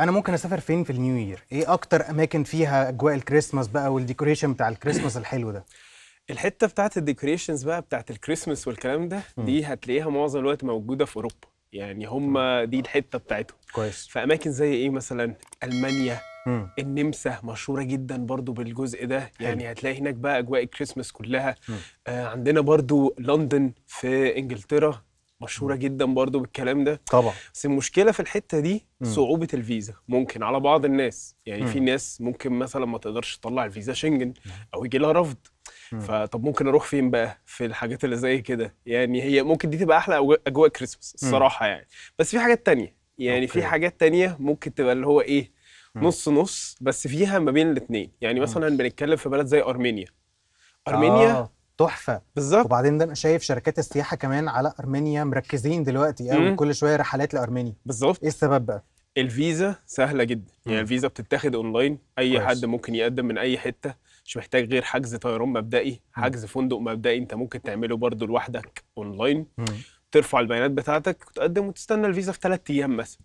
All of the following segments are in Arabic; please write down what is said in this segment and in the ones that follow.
انا ممكن اسافر فين في النيو يير ايه اكتر اماكن فيها اجواء الكريسماس بقى والديكوريشن بتاع الكريسماس الحلو ده الحته بتاعت الديكوريشنز بقى بتاعت الكريسماس والكلام ده دي هتلاقيها معظم الوقت موجوده في اوروبا يعني هم دي الحته بتاعتهم كويس في اماكن زي ايه مثلا المانيا مم. النمسا مشهوره جدا برضو بالجزء ده يعني حلو. هتلاقي هناك بقى اجواء الكريسماس كلها آه عندنا برضو لندن في انجلترا مشهوره جدا برضو بالكلام ده طبعا بس المشكله في الحته دي صعوبه الفيزا ممكن على بعض الناس يعني في ناس ممكن مثلا ما تقدرش تطلع الفيزا شنجن او يجي لها رفض فطب ممكن اروح فين بقى في الحاجات اللي زي كده يعني هي ممكن دي تبقى احلى اجواء كريسماس الصراحه يعني بس في حاجات تانية يعني أوكي. في حاجات تانية ممكن تبقى اللي هو ايه نص نص بس فيها ما بين الاثنين يعني مثلا بنتكلم في بلد زي ارمينيا ارمينيا آه. تحفه بالظبط وبعدين ده انا شايف شركات السياحه كمان على ارمينيا مركزين دلوقتي قوي كل شويه رحلات لارمينيا بالظبط ايه السبب بقى الفيزا سهله جدا يعني مم. يعني الفيزا بتتاخد اونلاين اي كويس. حد ممكن يقدم من اي حته مش محتاج غير حجز طيران مبدئي حجز مم. فندق مبدئي انت ممكن تعمله برضه لوحدك اونلاين ترفع البيانات بتاعتك وتقدم وتستنى الفيزا في ثلاث ايام مثلا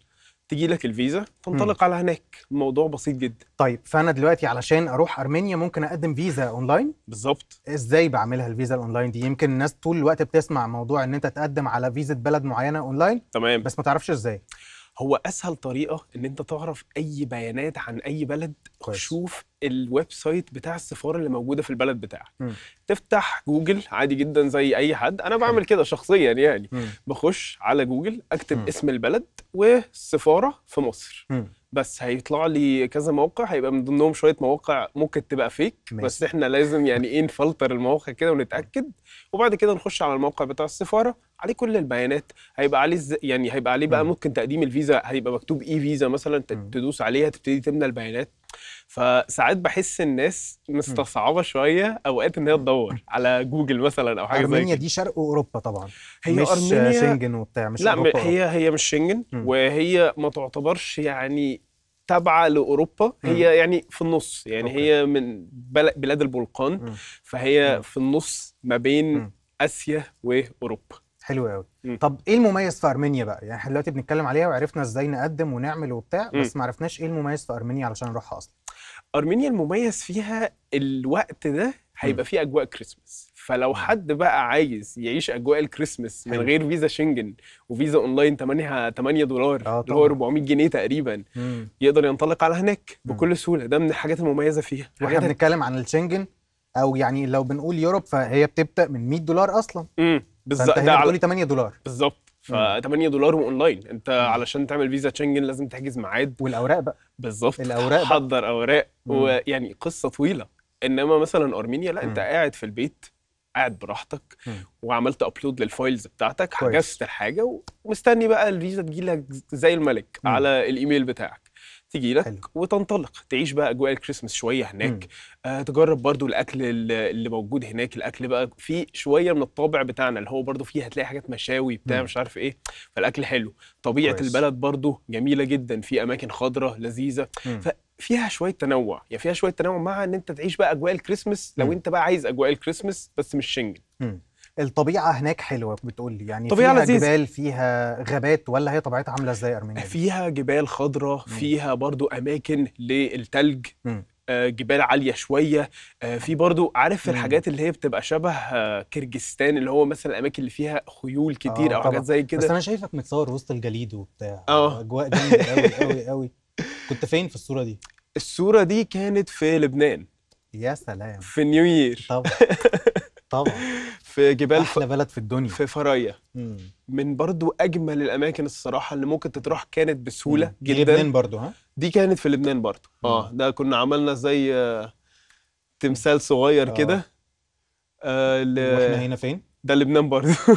تجي لك الفيزا تنطلق على هناك الموضوع بسيط جدا طيب فانا دلوقتي علشان اروح ارمينيا ممكن اقدم فيزا اونلاين بالظبط ازاي بعملها الفيزا الاونلاين دي يمكن الناس طول الوقت بتسمع موضوع ان انت تقدم على فيزا بلد معينه اونلاين تمام بس ما تعرفش ازاي هو اسهل طريقه ان انت تعرف اي بيانات عن اي بلد كويس. شوف الويب سايت بتاع السفاره اللي موجوده في البلد بتاعك تفتح جوجل عادي جدا زي اي حد انا بعمل كده شخصيا يعني م. بخش على جوجل اكتب م. اسم البلد والسفاره في مصر م. بس هيطلع لي كذا موقع هيبقى من ضمنهم شويه مواقع ممكن تبقى فيك ماشي. بس احنا لازم يعني ايه نفلتر المواقع كده ونتاكد وبعد كده نخش على الموقع بتاع السفاره عليه كل البيانات هيبقى عليه ز... يعني هيبقى عليه بقى ممكن تقديم الفيزا هيبقى مكتوب اي فيزا مثلا تدوس عليها تبتدي تملى البيانات فساعات بحس الناس مستصعبه شويه اوقات ان هي تدور على جوجل مثلا او حاجه زي كده ارمينيا دي شرق اوروبا طبعا هي مش أرمينيا شنجن وبتاع مش لا أوروبا هي هي مش شنجن وهي ما تعتبرش يعني تابعه لاوروبا هي م. يعني في النص يعني أوكي. هي من بلاد البلقان م. فهي م. في النص ما بين اسيا واوروبا حلو قوي طب ايه المميز في ارمينيا بقى يعني احنا دلوقتي بنتكلم عليها وعرفنا ازاي نقدم ونعمل وبتاع بس ما عرفناش ايه المميز في ارمينيا علشان نروحها اصلا ارمينيا المميز فيها الوقت ده هيبقى فيه اجواء كريسماس فلو حد بقى عايز يعيش اجواء الكريسماس من غير فيزا شنجن وفيزا اونلاين 8 8 دولار آه اللي هو 400 جنيه تقريبا مم. يقدر ينطلق على هناك بكل سهوله ده من الحاجات المميزه فيها واحنا بنتكلم عن الشنجن او يعني لو بنقول يوروب فهي بتبدا من 100 دولار اصلا مم. بالظبط ده على... 8 دولار بالظبط ف 8 دولار واونلاين انت علشان تعمل فيزا تشنجن لازم تحجز ميعاد والاوراق بقى بالظبط الاوراق حضر اوراق ويعني قصه طويله انما مثلا ارمينيا لا انت قاعد في البيت قاعد براحتك مم. وعملت ابلود للفايلز بتاعتك حجزت الحاجه ومستني بقى الفيزا تجي لك زي الملك مم. على الايميل بتاعك تيجي لك حلو. وتنطلق تعيش بقى اجواء الكريسماس شويه هناك آه تجرب برضو الاكل اللي موجود هناك الاكل بقى فيه شويه من الطابع بتاعنا اللي هو برضو فيه هتلاقي حاجات مشاوي بتاع مم. مش عارف ايه فالاكل حلو طبيعه كويس. البلد برضو جميله جدا في اماكن خضراء لذيذه مم. فيها شويه تنوع يعني فيها شويه تنوع مع ان انت تعيش بقى اجواء الكريسماس لو انت بقى عايز اجواء الكريسماس بس مش شنجن مم. الطبيعه هناك حلوه بتقول لي يعني طبيعة فيها لزيز. جبال فيها غابات ولا هي طبيعتها عامله ازاي ارمينيا آه، فيها جبال خضراء فيها برضو اماكن للتلج مم. آه، جبال عاليه شويه آه، في برضو عارف مم. الحاجات اللي هي بتبقى شبه كيرجستان اللي هو مثلا الاماكن اللي فيها خيول كتير آه او طبعا. حاجات زي كده بس انا شايفك متصور وسط الجليد وبتاع اه اجواء جامده قوي قوي قوي كنت فين في الصوره دي الصوره دي كانت في لبنان يا سلام في نيو يير طبعا طبعا في جبال احلى ف... بلد في الدنيا في فرايا من برضو اجمل الاماكن الصراحه اللي ممكن تتروح كانت بسهوله مم. جدا لبنان برضو ها دي كانت في لبنان برضو اه ده كنا عملنا زي آه تمثال صغير آه. كده آه ل... واحنا هنا فين ده لبنان برضو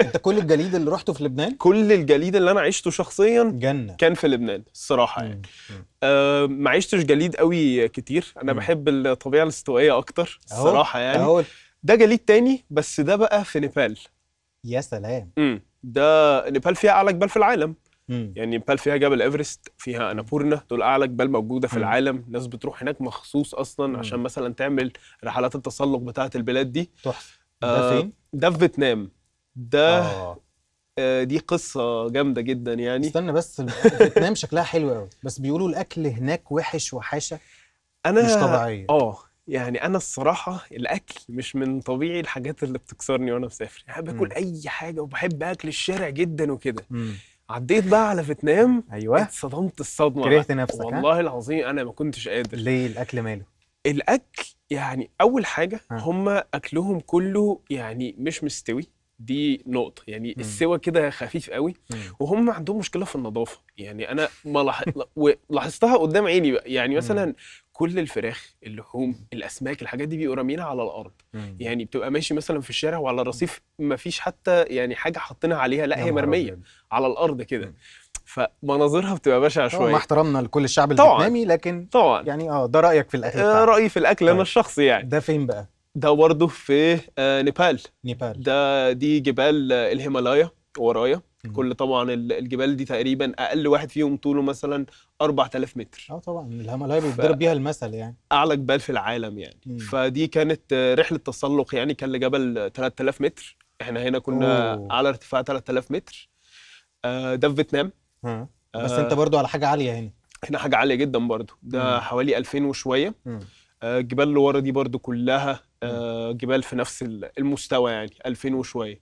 انت كل الجليد اللي رحته في لبنان كل الجليد اللي انا عشته شخصيا جنة. كان في لبنان الصراحه يعني مم. آه ما عشتش جليد قوي كتير انا مم. بحب الطبيعه الاستوائيه اكتر الصراحه يعني أهول. ده جليد تاني بس ده بقى في نيبال يا سلام امم ده نيبال فيها اعلى جبال في العالم مم. يعني نيبال فيها جبل ايفرست فيها انابورنا دول اعلى جبال موجوده في مم. العالم ناس بتروح هناك مخصوص اصلا مم. عشان مثلا تعمل رحلات التسلق بتاعه البلاد دي تحفه آه، ده فين آه ده في فيتنام ده آه. آه دي قصه جامده جدا يعني استنى بس فيتنام شكلها حلو قوي بس بيقولوا الاكل هناك وحش وحاشه انا مش طبيعيه اه يعني انا الصراحه الاكل مش من طبيعي الحاجات اللي بتكسرني وانا مسافر يعني باكل م. اي حاجه وبحب اكل الشارع جدا وكده عديت بقى على فيتنام ايوه اتصدمت الصدمه كرهت نفسك والله ها؟ العظيم انا ما كنتش قادر ليه الاكل ماله الاكل يعني اول حاجه هم اكلهم كله يعني مش مستوي دي نقطه يعني مم. السوى كده خفيف قوي وهم عندهم مشكله في النظافه يعني انا ما لح... لاحظتها قدام عيني بقى يعني مثلا مم. كل الفراخ اللحوم الاسماك الحاجات دي بيبقوا رامينها على الارض مم. يعني بتبقى ماشي مثلا في الشارع وعلى الرصيف ما فيش حتى يعني حاجه حاطينها عليها لا هي مرميه ربي. على الارض كده فمناظرها بتبقى بشعه شويه مع احترامنا لكل الشعب الفيتنامي لكن طبعا يعني اه ده رايك في الاكل آه رايي في الاكل انا طيب. الشخصي يعني ده فين بقى ده برضه في آه، نيبال نيبال ده دي جبال آه، الهيمالايا ورايا كل طبعا الجبال دي تقريبا اقل واحد فيهم طوله مثلا 4000 متر اه طبعا الهيمالايا بيتضرب بيها المثل يعني اعلى جبال في العالم يعني مم. فدي كانت آه، رحله تسلق يعني كان لجبل 3000 متر احنا هنا كنا أوه. على ارتفاع 3000 متر ده في فيتنام آه. بس انت برضو على حاجه عاليه هنا احنا حاجه عاليه جدا برضو ده مم. حوالي 2000 وشويه مم. الجبال آه، اللي ورا دي برضو كلها آه، جبال في نفس المستوى يعني 2000 وشويه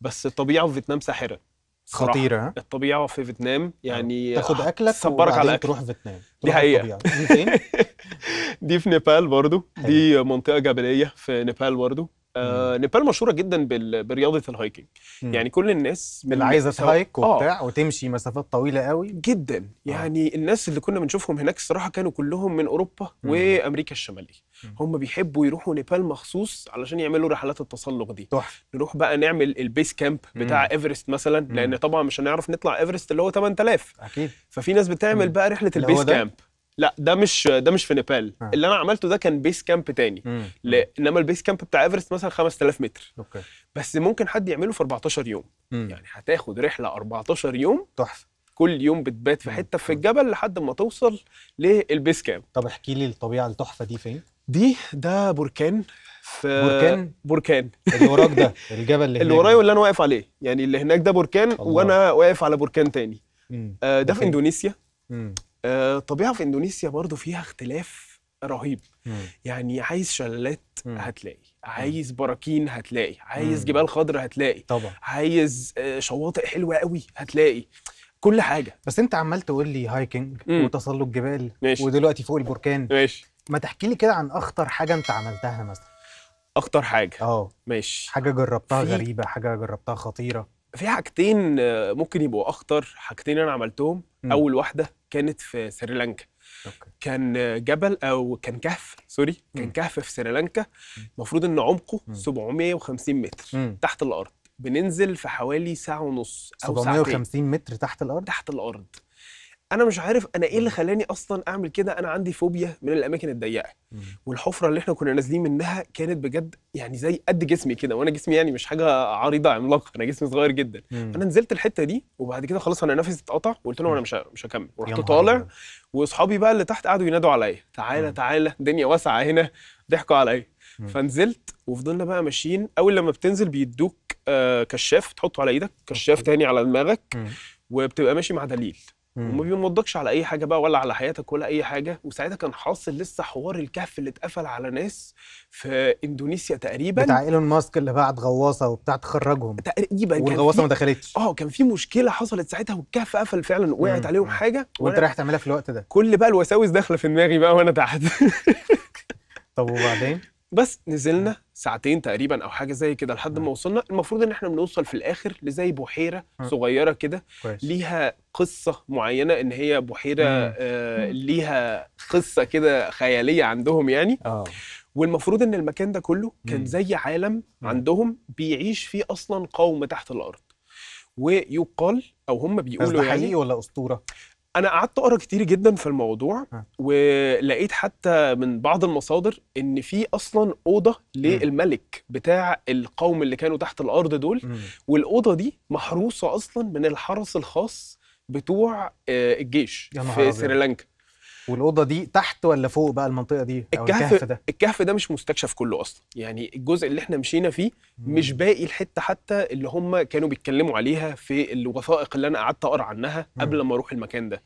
بس الطبيعه في فيتنام ساحره خطيره الطبيعه في فيتنام يعني آه. تاخد اكلك تصبرك على أكل. تروح فيتنام دي حقيقه دي فين دي في نيبال برضو دي منطقه جبليه في نيبال برضو آه نيبال مشهوره جدا برياضه الهايكنج يعني كل الناس من اللي عايزه تهايك آه. وبتاع آه. وتمشي مسافات طويله قوي جدا آه. يعني آه. الناس اللي كنا بنشوفهم هناك الصراحه كانوا كلهم من اوروبا مم. وامريكا الشماليه هم بيحبوا يروحوا نيبال مخصوص علشان يعملوا رحلات التسلق دي طح. نروح بقى نعمل البيس كامب بتاع مم. ايفرست مثلا مم. لان طبعا مش هنعرف نطلع ايفرست اللي هو 8000 اكيد ففي ناس بتعمل مم. بقى رحله البيس كامب لا ده مش ده مش في نيبال آه. اللي انا عملته ده كان بيس كامب تاني ل... انما البيس كامب بتاع ايفرست مثلا 5000 متر أوكي. بس ممكن حد يعمله في 14 يوم مم. يعني هتاخد رحله 14 يوم تحفه كل يوم بتبات في حته في الجبل لحد ما توصل للبيس كامب طب احكي لي الطبيعه التحفه دي فين دي ده بركان في بركان بركان اللي وراك ده الجبل اللي اللي ورايا واللي انا واقف عليه يعني اللي هناك ده بركان الله. وانا واقف على بركان تاني آه ده في اندونيسيا مم. الطبيعه آه، في اندونيسيا برضو فيها اختلاف رهيب مم. يعني عايز شلالات هتلاقي عايز براكين هتلاقي عايز مم. جبال خضراء هتلاقي طبعا عايز آه، شواطئ حلوه قوي هتلاقي كل حاجه بس انت عمال تقول لي هايكنج وتسلق جبال ماشي. ودلوقتي فوق البركان ماشي ما تحكي لي كده عن اخطر حاجه انت عملتها مثلا اخطر حاجه اه ماشي حاجه جربتها غريبه حاجه جربتها خطيره في حاجتين آه، ممكن يبقوا اخطر حاجتين انا عملتهم م. اول واحده كانت في سريلانكا كان جبل او كان كهف سوري كان م. كهف في سريلانكا المفروض ان عمقه م. 750 متر م. تحت الارض بننزل في حوالي ساعه ونص او 750 ساعتين. متر تحت الارض تحت الارض انا مش عارف انا ايه اللي خلاني اصلا اعمل كده انا عندي فوبيا من الاماكن الضيقه والحفره اللي احنا كنا نازلين منها كانت بجد يعني زي قد جسمي كده وانا جسمي يعني مش حاجه عريضه عملاقه انا جسمي صغير جدا مم. انا نزلت الحته دي وبعد كده خلاص انا نفسي اتقطع وقلت لهم انا مش مش هكمل ورحت طالع واصحابي بقى اللي تحت قعدوا ينادوا عليا تعالى تعالى الدنيا واسعه هنا ضحكوا عليا فنزلت وفضلنا بقى ماشيين اول لما بتنزل بيدوك آه كشاف تحطه على ايدك كشاف تاني على دماغك وبتبقى ماشي مع دليل وما بيمضكش على اي حاجه بقى ولا على حياتك ولا اي حاجه وساعتها كان حاصل لسه حوار الكهف اللي اتقفل على ناس في اندونيسيا تقريبا بتاع ايلون ماسك اللي بعت غواصه وبتاع تخرجهم تقريبا والغواصه ما دخلتش اه كان في مشكله حصلت ساعتها والكهف قفل فعلا وقعت عليهم حاجه وانت رايح تعملها في الوقت ده كل بقى الوساوس داخله في دماغي بقى وانا تحت طب وبعدين بس نزلنا ساعتين تقريبا او حاجه زي كده لحد ما وصلنا المفروض ان احنا بنوصل في الاخر لزي بحيره صغيره كده ليها قصه معينه ان هي بحيره آه، ليها قصه كده خياليه عندهم يعني آه. والمفروض ان المكان ده كله كان زي عالم عندهم بيعيش فيه اصلا قوم تحت الارض ويقال او هم بيقولوا ده يعني حقيقي يعني ولا اسطوره انا قعدت اقرا كتير جدا في الموضوع ولقيت حتى من بعض المصادر ان في اصلا اوضه للملك بتاع القوم اللي كانوا تحت الارض دول والاوضه دي محروسه اصلا من الحرس الخاص بتوع آه، الجيش في سريلانكا والاوضه دي تحت ولا فوق بقى المنطقه دي الكهف, ده الكهف ده مش مستكشف كله اصلا يعني الجزء اللي احنا مشينا فيه مم. مش باقي الحته حتى اللي هم كانوا بيتكلموا عليها في الوثائق اللي انا قعدت اقرا عنها قبل ما اروح المكان ده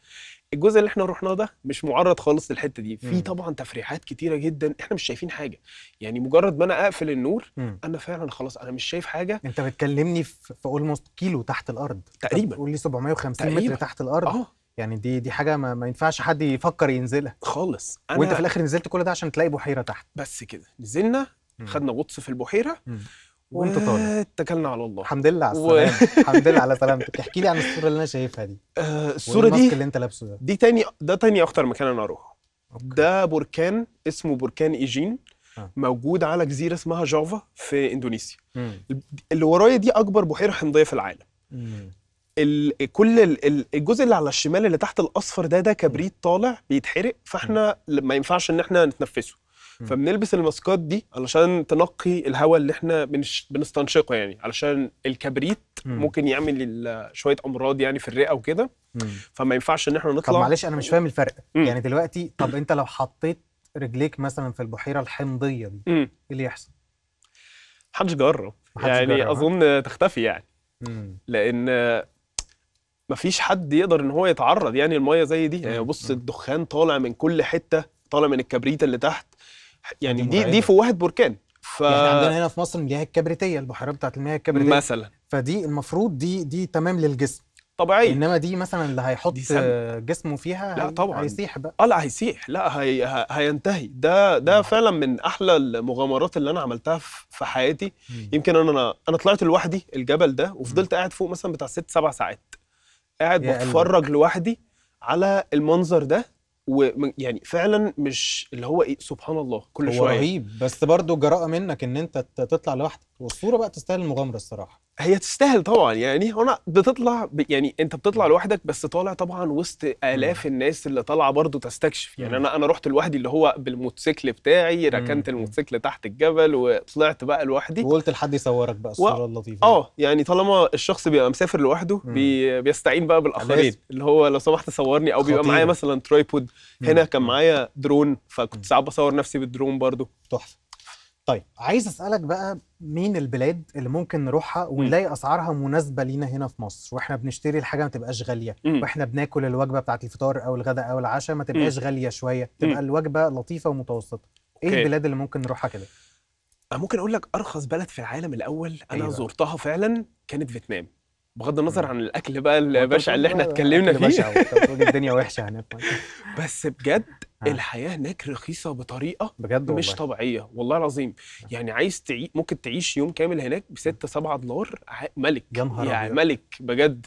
الجزء اللي احنا رحناه ده مش معرض خالص للحته دي في طبعا تفريحات كتيره جدا احنا مش شايفين حاجه يعني مجرد ما انا اقفل النور مم. انا فعلا خلاص انا مش شايف حاجه انت بتكلمني في اولموست كيلو تحت الارض تقريبا قول لي 750 تقريباً. متر تحت الارض اه يعني دي دي حاجه ما, ما ينفعش حد يفكر ينزلها خالص أنا وانت في الاخر نزلت كل ده عشان تلاقي بحيره تحت بس كده نزلنا خدنا غطس في البحيره وانت طالع اتكلنا على الله الحمد لله على السلامه الحمد لله على سلامتك احكي لي عن الصوره اللي انا شايفها دي آه الصوره دي اللي انت لابسه ده دي تاني ده تاني اكتر مكان انا اروحه ده بركان اسمه بركان ايجين آه. موجود على جزيره اسمها جافا في اندونيسيا مم. اللي ورايا دي اكبر بحيره حمضيه في العالم مم. ال كل ال الجزء اللي على الشمال اللي تحت الاصفر ده ده كبريت طالع بيتحرق فاحنا ما ينفعش ان احنا نتنفسه فبنلبس الماسكات دي علشان تنقي الهواء اللي احنا بنش... بنستنشقه يعني علشان الكبريت مم. ممكن يعمل شويه امراض يعني في الرئه وكده فما ينفعش ان احنا نطلع طب معلش انا مش فاهم الفرق مم. يعني دلوقتي طب انت لو حطيت رجليك مثلا في البحيره الحمضيه دي ايه اللي يحصل؟ محدش جرب يعني جرب. اظن تختفي يعني مم. لان مفيش حد يقدر ان هو يتعرض يعني المايه زي دي يعني بص الدخان طالع من كل حته طالع من الكبريت اللي تحت يعني أيوة، دي دي فوهه أيوة. بركان ف... يعني عندنا هنا في مصر المياه الكبريتيه البحيره بتاعت المياه الكبريتيه مثلا فدي المفروض دي دي تمام للجسم طبيعي انما دي مثلا اللي هيحط جسمه فيها لا هي... طبعا هيسيح بقى اه لا هيسيح لا هي... هينتهي ده ده مم. فعلا من احلى المغامرات اللي انا عملتها في حياتي مم. يمكن انا انا طلعت لوحدي الجبل ده وفضلت قاعد فوق مثلا بتاع ست سبع ساعات قاعد بتفرج لوحدي على المنظر ده ويعني فعلا مش اللي هو ايه سبحان الله كل هو شويه رهيب بس برضه جراءه منك ان انت تطلع لوحدك والصوره بقى تستاهل المغامره الصراحه هي تستاهل طبعا يعني هنا بتطلع ب... يعني انت بتطلع لوحدك بس طالع طبعا وسط الاف الناس اللي طالعه برضه تستكشف يعني انا انا رحت لوحدي اللي هو بالموتوسيكل بتاعي ركنت الموتوسيكل تحت الجبل وطلعت بقى لوحدي وقلت لحد يصورك بقى الصوره و... اللطيفه اه يعني طالما الشخص بيبقى مسافر لوحده بي... بيستعين بقى بالاخرين اللي هو لو سمحت صورني او بيبقى معايا مثلا ترايبود هنا كان معايا درون فكنت ساعات بصور نفسي بالدرون برضو تحفه طيب عايز اسالك بقى مين البلاد اللي ممكن نروحها ونلاقي اسعارها مناسبه لينا هنا في مصر واحنا بنشتري الحاجه ما تبقاش غاليه واحنا بناكل الوجبه بتاعت الفطار او الغداء او العشاء ما تبقاش غاليه شويه تبقى الوجبه لطيفه ومتوسطه ايه okay. البلاد اللي ممكن نروحها كده ممكن اقول لك ارخص بلد في العالم الاول انا أيوة. زرتها فعلا كانت فيتنام بغض النظر عن الاكل بقى البشع اللي احنا اتكلمنا فيه الدنيا وحشه هناك بس بجد آه. الحياه هناك رخيصه بطريقه بجد والله. مش طبيعيه والله العظيم آه. يعني عايز تعي... ممكن تعيش يوم كامل هناك ب 6 7 دولار ملك يعني ملك بجد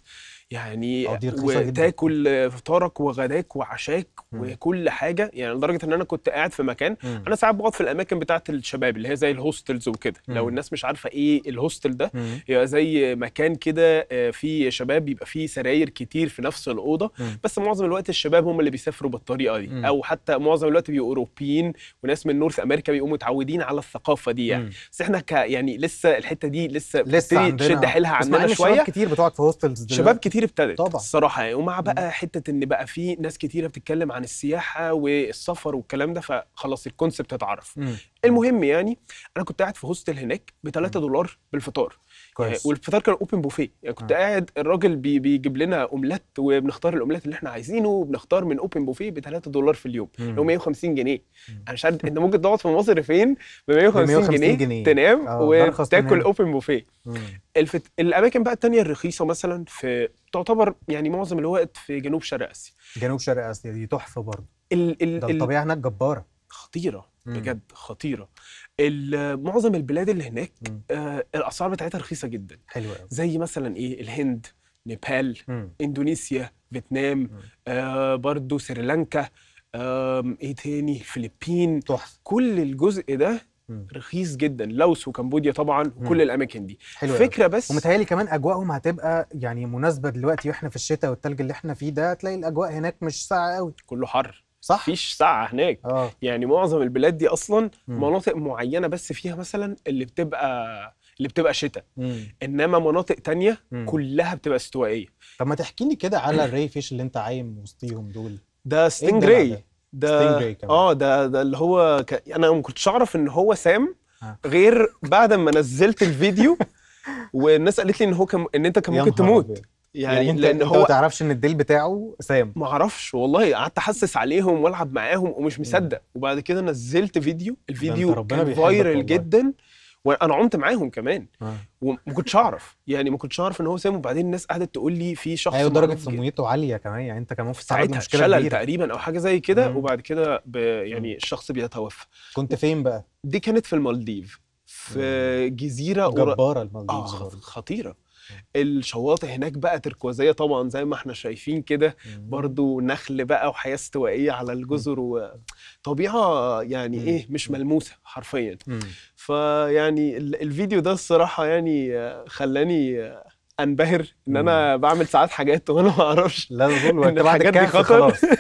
يعني وتاكل فطارك وغداك وعشاك وكل حاجه يعني لدرجه ان انا كنت قاعد في مكان مم. انا ساعات بقعد في الاماكن بتاعه الشباب اللي هي زي الهوستلز وكده لو الناس مش عارفه ايه الهوستل ده هي زي مكان كده آه، فيه شباب بيبقى فيه سراير كتير في نفس الاوضه بس معظم الوقت الشباب هم اللي بيسافروا بالطريقه دي مم. او حتى معظم الوقت بيبقوا اوروبيين وناس من نورث امريكا بيبقوا متعودين على الثقافه دي يعني مم. بس احنا ك يعني لسه الحته دي لسه لسه شد حيلها عندنا شويه شباب كتير بتقعد في هوستلز شباب كتير كتير ابتدت طبعا الصراحه يعني. ومع بقى حته ان بقى في ناس كتيره بتتكلم عن السياحه والسفر والكلام ده فخلاص الكونسبت اتعرف المهم يعني انا كنت قاعد في هوستل هناك ب 3 دولار بالفطار آه، كويس والفطار كان اوبن بوفيه يعني كنت آه. قاعد الراجل بي بيجيب لنا اومليت وبنختار الاومليت اللي احنا عايزينه وبنختار من اوبن بوفيه ب 3 دولار في اليوم اللي هو 150 جنيه انا مش عارف انت ممكن تقعد في مصر فين ب 150 جنيه, جنيه تنام وتاكل اوبن بوفيه الفت... الاماكن بقى الثانيه الرخيصه مثلا في تعتبر يعني معظم الوقت في جنوب شرق اسيا جنوب شرق اسيا دي تحفه برضه ال... ال... الطبيعه هناك جباره خطيره بجد خطيره معظم البلاد اللي هناك آه الاسعار بتاعتها رخيصه جدا حلوة. زي مثلا ايه الهند نيبال مم. اندونيسيا فيتنام آه برضو سريلانكا آه ايه تاني الفلبين تحفه كل الجزء ده رخيص جدا لوس وكمبوديا طبعا وكل الاماكن دي حلوة فكره بس ومتهيألي كمان اجواءهم هتبقى يعني مناسبه دلوقتي واحنا في الشتاء والتلج اللي احنا فيه ده هتلاقي الاجواء هناك مش ساقعه قوي كله حر صح مفيش ساعه هناك أوه. يعني معظم البلاد دي اصلا مم. مناطق معينه بس فيها مثلا اللي بتبقى اللي بتبقى شتاء انما مناطق تانية مم. كلها بتبقى استوائيه طب ما تحكي لي كده على الري فيش اللي انت عايم وسطيهم دول ده إيه ستينج راي ده اه ده ده اللي هو ك... انا ما كنتش اعرف ان هو سام آه. غير بعد ما نزلت الفيديو والناس قالت لي ان هو كان ان انت كان ممكن تموت يعني, يعني انت لان هو ما تعرفش ان الديل بتاعه سام ما اعرفش والله قعدت احسس عليهم والعب معاهم ومش مصدق وبعد كده نزلت فيديو الفيديو كان فايرل جدا وانا عمت معاهم كمان آه. وما كنتش اعرف يعني ما كنتش اعرف ان هو سام وبعدين الناس قعدت تقول لي في شخص ايوه درجه سميته عاليه كمان يعني انت كمان في ساعتها مشكله شلل كبيرة. تقريبا او حاجه زي كده وبعد كده يعني الشخص بيتوفى كنت فين بقى دي كانت في المالديف في مم. جزيره جباره المالديف آه خطيره الشواطئ هناك بقى تركوازيه طبعا زي ما احنا شايفين كده برضو نخل بقى وحياه استوائيه على الجزر وطبيعه يعني ايه مش ملموسه حرفيا فيعني الفيديو ده الصراحه يعني خلاني انبهر ان انا بعمل ساعات حاجات وانا ما اعرفش لا وانت الحاجات دي خطر